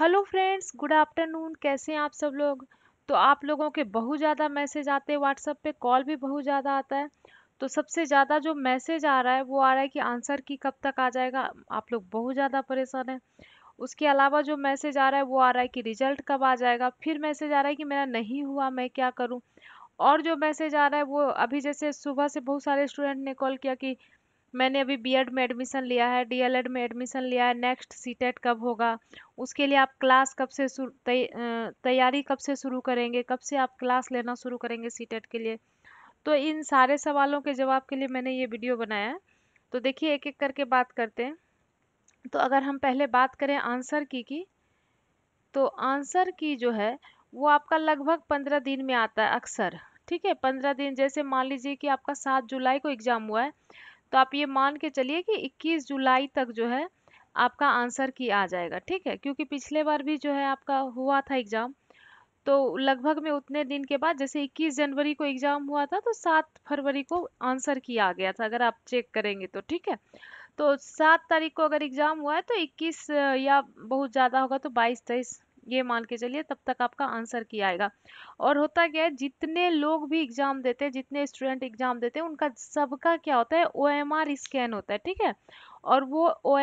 hello friends good afternoon कैसे हैं आप सब लोग तो आप लोगों के बहुत ज़्यादा मैसेज आते हैं व्हाट्सएप पे कॉल भी बहुत ज़्यादा आता है तो सबसे ज़्यादा जो मैसेज आ रहा है वो आ रहा है कि आंसर की कब तक आ जाएगा आप लोग बहुत ज़्यादा परेशान हैं उसके अलावा जो मैसेज आ रहा है वो आ रहा है कि रिजल्ट कब आ जाएगा फिर मैसेज आ रहा है कि मेरा नहीं हुआ मैं क्या करूँ और जो मैसेज आ रहा है वो अभी जैसे सुबह से बहुत सारे स्टूडेंट ने कॉल किया कि मैंने अभी बीएड में एडमिशन लिया है डीएलएड में एडमिशन लिया है नेक्स्ट सीटेट e कब होगा उसके लिए आप क्लास कब से तैयारी कब से शुरू करेंगे कब से आप क्लास लेना शुरू करेंगे सीटेट e के लिए तो इन सारे सवालों के जवाब के लिए मैंने ये वीडियो बनाया है तो देखिए एक एक करके बात करते हैं तो अगर हम पहले बात करें आंसर की की तो आंसर की जो है वो आपका लगभग पंद्रह दिन में आता है अक्सर ठीक है पंद्रह दिन जैसे मान लीजिए कि आपका सात जुलाई को एग्ज़ाम हुआ है तो आप ये मान के चलिए कि 21 जुलाई तक जो है आपका आंसर की आ जाएगा ठीक है क्योंकि पिछले बार भी जो है आपका हुआ था एग्ज़ाम तो लगभग में उतने दिन के बाद जैसे 21 जनवरी को एग्ज़ाम हुआ था तो 7 फरवरी को आंसर की आ गया था अगर आप चेक करेंगे तो ठीक है तो सात तारीख को अगर एग्ज़ाम हुआ है तो इक्कीस या बहुत ज़्यादा होगा तो बाईस तेईस ये मान के चलिए तब तक आपका आंसर किया आएगा और होता क्या है जितने लोग भी एग्जाम देते हैं जितने स्टूडेंट एग्जाम देते हैं उनका सबका क्या होता है ओ स्कैन होता है ठीक है और वो ओ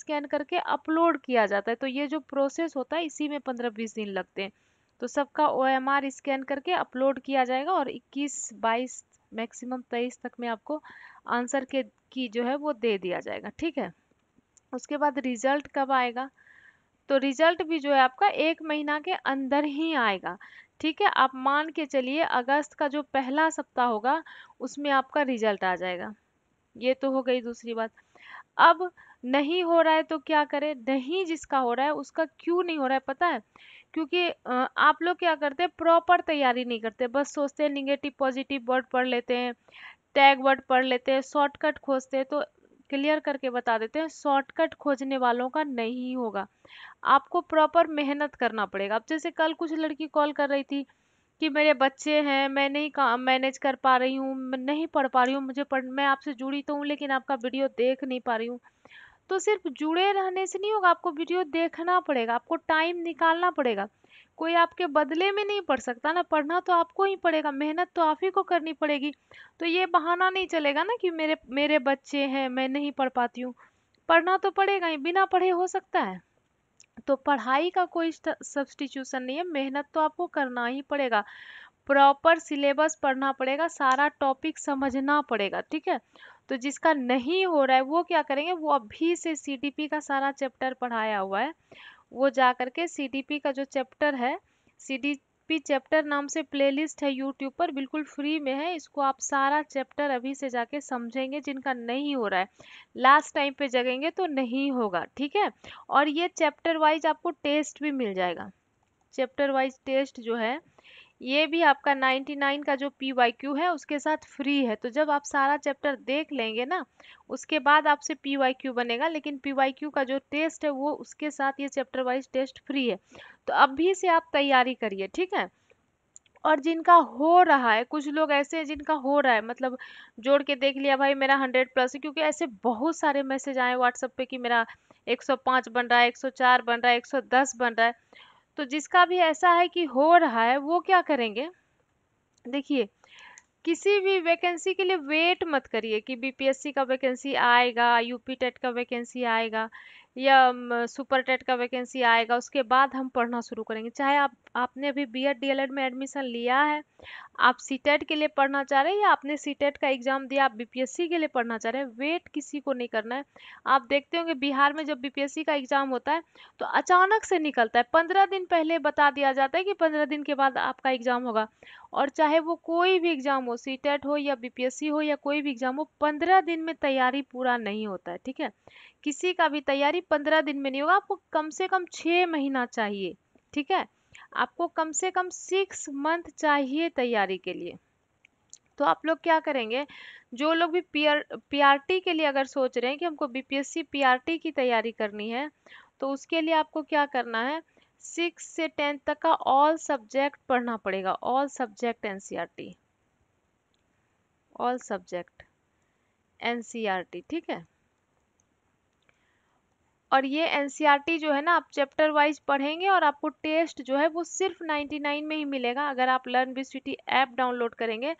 स्कैन करके अपलोड किया जाता है तो ये जो प्रोसेस होता है इसी में पंद्रह बीस दिन लगते हैं तो सबका ओ स्कैन करके अपलोड किया जाएगा और इक्कीस बाईस मैक्सिमम तेईस तक में आपको आंसर के की जो है वो दे दिया जाएगा ठीक है उसके बाद रिजल्ट कब आएगा तो रिजल्ट भी जो है आपका एक महीना के अंदर ही आएगा ठीक है आप मान के चलिए अगस्त का जो पहला सप्ताह होगा उसमें आपका रिजल्ट आ जाएगा ये तो हो गई दूसरी बात अब नहीं हो रहा है तो क्या करें नहीं जिसका हो रहा है उसका क्यों नहीं हो रहा है पता है क्योंकि आप लोग क्या करते हैं प्रॉपर तैयारी नहीं करते बस सोचते हैं निगेटिव पॉजिटिव वर्ड पढ़ लेते हैं टैग वर्ड पढ़ लेते हैं शॉर्टकट खोजते हैं तो क्लियर करके बता देते हैं शॉर्टकट खोजने वालों का नहीं होगा आपको प्रॉपर मेहनत करना पड़ेगा अब जैसे कल कुछ लड़की कॉल कर रही थी कि मेरे बच्चे हैं मैं नहीं काम मैनेज कर पा रही हूँ नहीं पढ़ पा रही हूँ मुझे पढ़ मैं आपसे जुड़ी तो हूँ लेकिन आपका वीडियो देख नहीं पा रही हूँ तो सिर्फ जुड़े रहने से नहीं होगा आपको वीडियो देखना पड़ेगा आपको टाइम निकालना पड़ेगा कोई आपके बदले में नहीं पढ़ सकता ना पढ़ना तो आपको ही पड़ेगा मेहनत तो आप ही को करनी पड़ेगी तो ये बहाना नहीं चलेगा ना कि मेरे मेरे बच्चे हैं मैं नहीं पढ़ पाती हूँ पढ़ना तो पड़ेगा ही बिना पढ़े हो सकता है तो पढ़ाई का कोई सब्सटीट्यूशन नहीं है मेहनत तो आपको करना ही पड़ेगा प्रॉपर सिलेबस पढ़ना पड़ेगा सारा टॉपिक समझना पड़ेगा ठीक है तो जिसका नहीं हो रहा है वो क्या करेंगे वो अभी से सी का सारा चैप्टर पढ़ाया हुआ है वो जा करके सी का जो चैप्टर है सी पी चैप्टर नाम से प्लेलिस्ट है यूट्यूब पर बिल्कुल फ्री में है इसको आप सारा चैप्टर अभी से जाके समझेंगे जिनका नहीं हो रहा है लास्ट टाइम पे जगेंगे तो नहीं होगा ठीक है और ये चैप्टर वाइज आपको टेस्ट भी मिल जाएगा चैप्टर वाइज टेस्ट जो है ये भी आपका 99 का जो पी वाई क्यू है उसके साथ फ्री है तो जब आप सारा चैप्टर देख लेंगे ना उसके बाद आपसे पी वाई क्यू बनेगा लेकिन पी वाई क्यू का जो टेस्ट है वो उसके साथ ये चैप्टर वाइज टेस्ट फ्री है तो अभी से आप तैयारी करिए ठीक है और जिनका हो रहा है कुछ लोग ऐसे हैं जिनका हो रहा है मतलब जोड़ के देख लिया भाई मेरा हंड्रेड प्लस है क्योंकि ऐसे बहुत सारे मैसेज आए व्हाट्सएप पे कि मेरा 105 बन रहा है 104 बन रहा है 110 बन रहा है तो जिसका भी ऐसा है कि हो रहा है वो क्या करेंगे देखिए किसी भी वैकेंसी के लिए वेट मत करिए कि बीपीएससी का वैकेंसी आएगा यूपी टेट का वैकेंसी आएगा या सुपर टेट का वैकेंसी आएगा उसके बाद हम पढ़ना शुरू करेंगे चाहे आप आपने अभी बी एड डीएलएड में एडमिशन लिया है आप सी टेट के लिए पढ़ना चाह रहे हैं या आपने सी टेट का एग्जाम दिया आप बीपीएससी के लिए पढ़ना चाह रहे हैं वेट किसी को नहीं करना है आप देखते होंगे बिहार में जब बीपीएससी का एग्जाम होता है तो अचानक से निकलता है पंद्रह दिन पहले बता दिया जाता है कि पंद्रह दिन के बाद आपका एग्जाम होगा और चाहे वो कोई भी एग्ज़ाम हो सी e हो या बीपीएससी हो या कोई भी एग्ज़ाम हो पंद्रह दिन में तैयारी पूरा नहीं होता है ठीक है किसी का भी तैयारी पंद्रह दिन में नहीं होगा आपको कम से कम छः महीना चाहिए ठीक है आपको कम से कम सिक्स मंथ चाहिए तैयारी के लिए तो आप लोग क्या करेंगे जो लोग भी पी आर के लिए अगर सोच रहे हैं कि हमको बी पी की तैयारी करनी है तो उसके लिए आपको क्या करना है सिक्स से टेंथ तक का ऑल सब्जेक्ट पढ़ना पड़ेगा all subject NCERT all subject NCERT ठीक है और ये एनसीईआरटी e जो है ना आप चैप्टर वाइज पढ़ेंगे और आपको टेस्ट जो है वो सिर्फ 99 में ही मिलेगा अगर आप learn B C app download करेंगे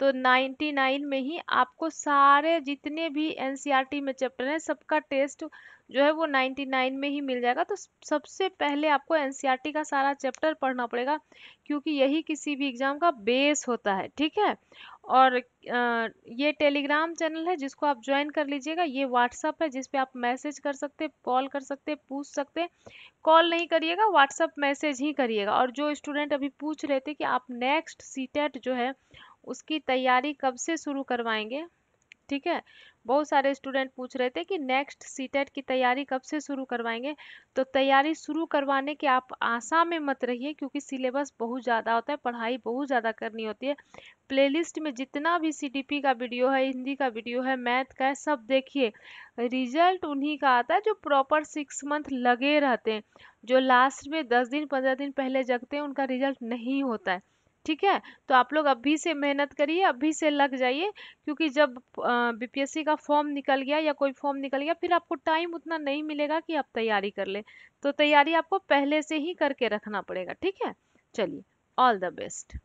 तो 99 में ही आपको सारे जितने भी एन e में चैप्टर हैं सबका टेस्ट जो है वो 99 में ही मिल जाएगा तो सबसे पहले आपको एन e का सारा चैप्टर पढ़ना पड़ेगा क्योंकि यही किसी भी एग्ज़ाम का बेस होता है ठीक है और ये टेलीग्राम चैनल है जिसको आप ज्वाइन कर लीजिएगा ये व्हाट्सअप है जिसपे आप मैसेज कर सकते कॉल कर सकते पूछ सकते कॉल नहीं करिएगा व्हाट्सअप मैसेज ही करिएगा और जो स्टूडेंट अभी पूछ रहे थे कि आप नेक्स्ट सी जो है उसकी तैयारी कब से शुरू करवाएंगे ठीक है बहुत सारे स्टूडेंट पूछ रहे थे कि नेक्स्ट सी की तैयारी कब से शुरू करवाएंगे तो तैयारी शुरू करवाने के आप आशा में मत रहिए क्योंकि सिलेबस बहुत ज़्यादा होता है पढ़ाई बहुत ज़्यादा करनी होती है प्लेलिस्ट में जितना भी सी का वीडियो है हिंदी का वीडियो है मैथ का है सब देखिए रिजल्ट उन्हीं का आता है जो प्रॉपर सिक्स मंथ लगे रहते हैं जो लास्ट में दस दिन पंद्रह दिन पहले जगते हैं उनका रिजल्ट नहीं होता है ठीक है तो आप लोग अभी से मेहनत करिए अभी से लग जाइए क्योंकि जब बीपीएससी का फॉर्म निकल गया या कोई फॉर्म निकल गया फिर आपको टाइम उतना नहीं मिलेगा कि आप तैयारी कर ले तो तैयारी आपको पहले से ही करके रखना पड़ेगा ठीक है चलिए ऑल द बेस्ट